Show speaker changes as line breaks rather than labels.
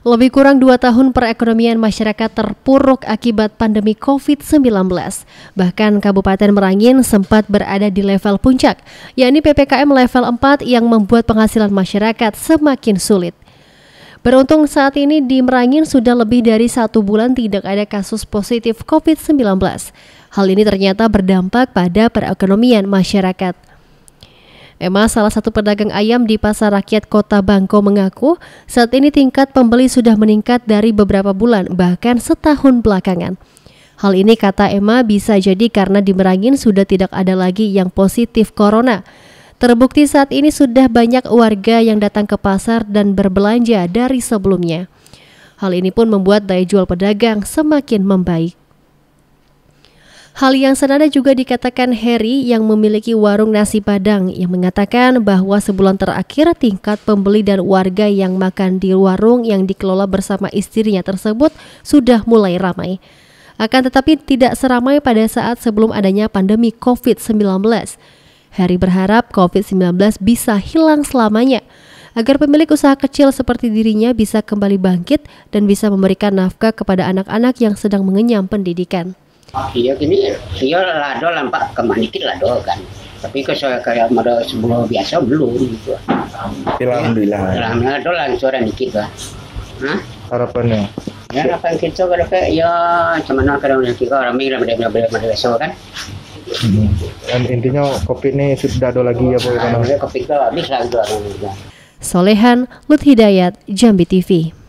Lebih kurang dua tahun perekonomian masyarakat terpuruk akibat pandemi COVID-19. Bahkan Kabupaten Merangin sempat berada di level puncak, yakni PPKM level 4 yang membuat penghasilan masyarakat semakin sulit. Beruntung saat ini di Merangin sudah lebih dari satu bulan tidak ada kasus positif COVID-19. Hal ini ternyata berdampak pada perekonomian masyarakat. Emma, salah satu pedagang ayam di Pasar Rakyat Kota Bangko mengaku saat ini tingkat pembeli sudah meningkat dari beberapa bulan, bahkan setahun belakangan. Hal ini kata Emma bisa jadi karena di Merangin sudah tidak ada lagi yang positif corona. Terbukti saat ini sudah banyak warga yang datang ke pasar dan berbelanja dari sebelumnya. Hal ini pun membuat daya jual pedagang semakin membaik. Hal yang senada juga dikatakan Harry yang memiliki warung nasi Padang yang mengatakan bahwa sebulan terakhir tingkat pembeli dan warga yang makan di warung yang dikelola bersama istrinya tersebut sudah mulai ramai. Akan tetapi tidak seramai pada saat sebelum adanya pandemi COVID-19. Harry berharap COVID-19 bisa hilang selamanya agar pemilik usaha kecil seperti dirinya bisa kembali bangkit dan bisa memberikan nafkah kepada anak-anak yang sedang mengenyam pendidikan.
Ah, iya gini, iya lado lampak kemana dikit lado kan. Tapi ke saya kayak mau sebelum biasa belum gitu. Alhamdulillah. Iya, Alhamdulillah lado langsung dikit lah.
Hah? Harapannya?
Ya yang kita kalau kayak ya cuman kalau kita orang mila beda beda beda biasa kan.
Hmm. Dan intinya kopi ini sudah ada lagi
ya bu. Ah, kopi kita habis lagi dua
Solehan Lut Hidayat Jambi TV.